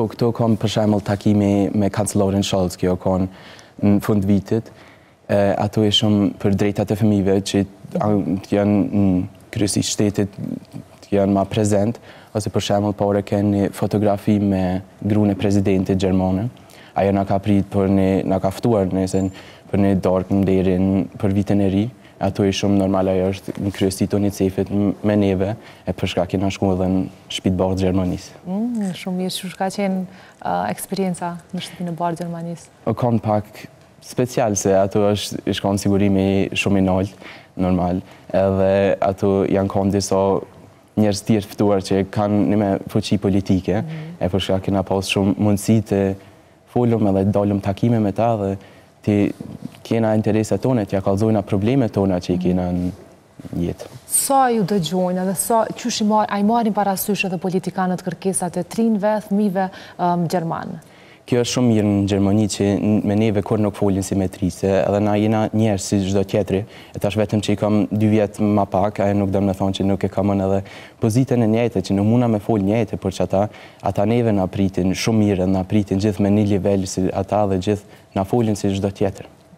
po këto kom për shemëll takimi me kancelorin Scholz, kjo kon në fund vitit, ato e shumë për drejtat e fëmive që të janë në kryësi shtetit, të janë ma prezent, ose për shemëll po re një fotografi me grune prezidentit Gjermone. ajo në ka pritë për një, në ka fëtuar nëse për një dorkë në derin për vitën e ri, ato i shumë normal ajo është në kryesit të një cefit me neve, e përshka kena shku edhe në shpit bërë të Gjermanis. Mm, shumë mirë, që shka qenë eksperienca në shpit në bërë Gjermanis? O konë pak special, se ato është ishko sigurimi shumë i nëllë, normal, edhe ato janë konë diso njerës tjërë fëtuar që kanë një me fëqi politike, mhm. e përshka kena posë shumë mundësi të folëm edhe dollëm takime me ta dhe ti kena interesat tone, t'ja kalzojna problemet tona që i kena në jetë. Sa ju dëgjojnë sa, qësh i marrë, a i marrë në parasyshe dhe politikanët kërkesat e trinve, thmive, Gjermanë? Kjo është shumë mirë në Gjermoni që me neve kur nuk folin si me tri, se edhe na jena njerë si gjithdo tjetëri, e tash vetëm që i kam dy vjetë ma pak, e nuk dëmë në thonë që nuk e kamon edhe pozitën e njete, që në muna me fol njete, për që ata, ata neve në pritin shumë mirë, në pritin gjithë me një level si ata dhe gjithë në folin si gjdo tjetëri.